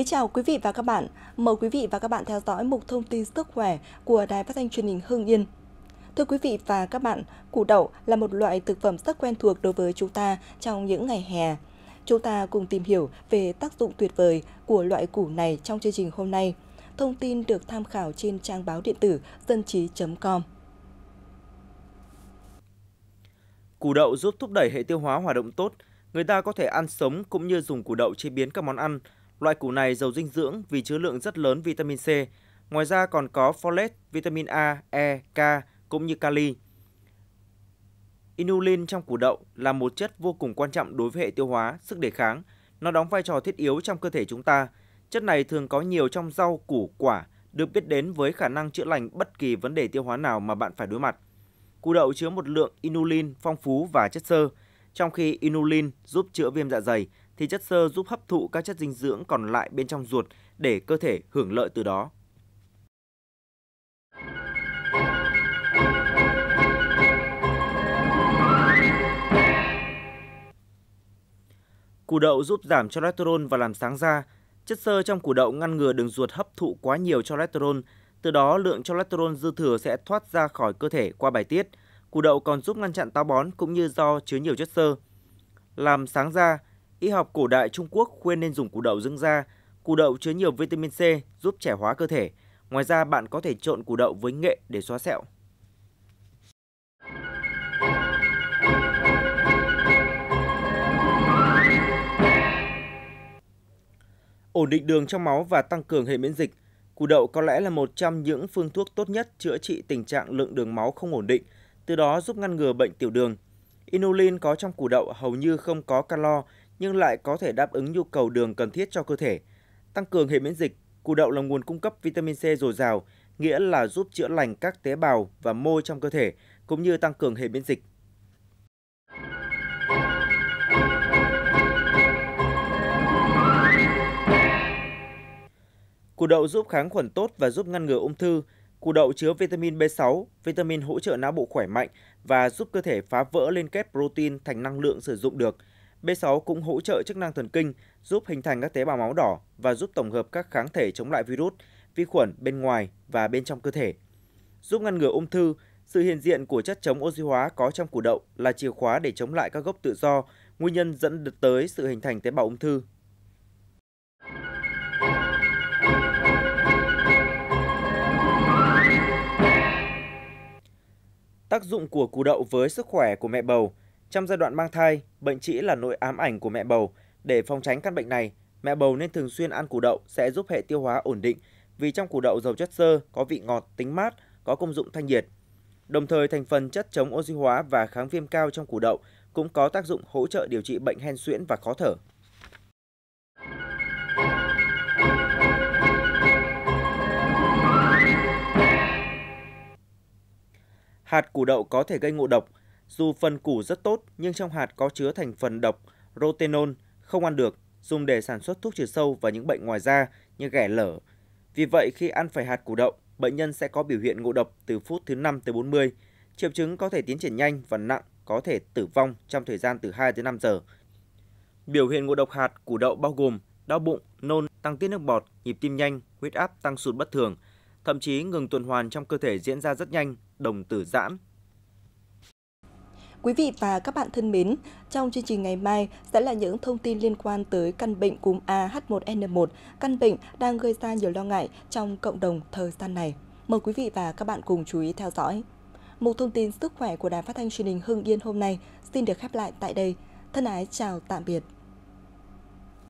Kính chào quý vị và các bạn. Mời quý vị và các bạn theo dõi mục thông tin sức khỏe của Đài Phát thanh Truyền hình Hưng Yên. Thưa quý vị và các bạn, củ đậu là một loại thực phẩm rất quen thuộc đối với chúng ta trong những ngày hè. Chúng ta cùng tìm hiểu về tác dụng tuyệt vời của loại củ này trong chương trình hôm nay. Thông tin được tham khảo trên trang báo điện tử dân trí.com. Củ đậu giúp thúc đẩy hệ tiêu hóa hoạt động tốt. Người ta có thể ăn sống cũng như dùng củ đậu chế biến các món ăn – Loại củ này giàu dinh dưỡng vì chứa lượng rất lớn vitamin C. Ngoài ra còn có folate, vitamin A, E, K cũng như kali. Inulin trong củ đậu là một chất vô cùng quan trọng đối với hệ tiêu hóa, sức đề kháng. Nó đóng vai trò thiết yếu trong cơ thể chúng ta. Chất này thường có nhiều trong rau, củ, quả, được biết đến với khả năng chữa lành bất kỳ vấn đề tiêu hóa nào mà bạn phải đối mặt. Củ đậu chứa một lượng inulin phong phú và chất xơ, trong khi inulin giúp chữa viêm dạ dày, thì chất xơ giúp hấp thụ các chất dinh dưỡng còn lại bên trong ruột để cơ thể hưởng lợi từ đó. Củ đậu giúp giảm cholesterol và làm sáng da. Chất xơ trong củ đậu ngăn ngừa đường ruột hấp thụ quá nhiều cholesterol, từ đó lượng cholesterol dư thừa sẽ thoát ra khỏi cơ thể qua bài tiết. Củ đậu còn giúp ngăn chặn táo bón cũng như do chứa nhiều chất xơ. Làm sáng da, Y học cổ đại Trung Quốc khuyên nên dùng củ đậu dưỡng da. Củ đậu chứa nhiều vitamin C giúp trẻ hóa cơ thể. Ngoài ra bạn có thể trộn củ đậu với nghệ để xóa sẹo. Ổn định đường trong máu và tăng cường hệ miễn dịch. Củ đậu có lẽ là một trong những phương thuốc tốt nhất chữa trị tình trạng lượng đường máu không ổn định, từ đó giúp ngăn ngừa bệnh tiểu đường. Inulin có trong củ đậu hầu như không có calo, nhưng lại có thể đáp ứng nhu cầu đường cần thiết cho cơ thể. Tăng cường hệ miễn dịch, củ đậu là nguồn cung cấp vitamin C dồi dào, nghĩa là giúp chữa lành các tế bào và mô trong cơ thể, cũng như tăng cường hệ miễn dịch. Củ đậu giúp kháng khuẩn tốt và giúp ngăn ngừa ung thư. Củ đậu chứa vitamin B6, vitamin hỗ trợ não bộ khỏe mạnh và giúp cơ thể phá vỡ liên kết protein thành năng lượng sử dụng được – B6 cũng hỗ trợ chức năng thần kinh, giúp hình thành các tế bào máu đỏ và giúp tổng hợp các kháng thể chống lại virus, vi khuẩn bên ngoài và bên trong cơ thể. Giúp ngăn ngừa ung thư, sự hiện diện của chất chống oxy hóa có trong củ đậu là chìa khóa để chống lại các gốc tự do, nguyên nhân dẫn tới sự hình thành tế bào ung thư. Tác dụng của củ đậu với sức khỏe của mẹ bầu – trong giai đoạn mang thai, bệnh trĩ là nỗi ám ảnh của mẹ bầu. Để phòng tránh căn bệnh này, mẹ bầu nên thường xuyên ăn củ đậu sẽ giúp hệ tiêu hóa ổn định vì trong củ đậu giàu chất xơ, có vị ngọt, tính mát, có công dụng thanh nhiệt. Đồng thời thành phần chất chống oxy hóa và kháng viêm cao trong củ đậu cũng có tác dụng hỗ trợ điều trị bệnh hen suyễn và khó thở. Hạt củ đậu có thể gây ngộ độc – dù phần củ rất tốt nhưng trong hạt có chứa thành phần độc rotenol không ăn được, dùng để sản xuất thuốc trừ sâu và những bệnh ngoài da như ghẻ lở. Vì vậy khi ăn phải hạt củ đậu, bệnh nhân sẽ có biểu hiện ngộ độc từ phút thứ 5 tới 40. Triệu chứng có thể tiến triển nhanh và nặng, có thể tử vong trong thời gian từ 2 tới 5 giờ. Biểu hiện ngộ độc hạt củ đậu bao gồm đau bụng, nôn, tăng tiết nước bọt, nhịp tim nhanh, huyết áp tăng sụt bất thường, thậm chí ngừng tuần hoàn trong cơ thể diễn ra rất nhanh, đồng tử giãn, Quý vị và các bạn thân mến, trong chương trình ngày mai sẽ là những thông tin liên quan tới căn bệnh cúm AH1N1, căn bệnh đang gây ra nhiều lo ngại trong cộng đồng thời gian này. Mời quý vị và các bạn cùng chú ý theo dõi. Một thông tin sức khỏe của Đài Phát thanh truyền hình Hưng Yên hôm nay xin được khép lại tại đây. Thân ái chào tạm biệt.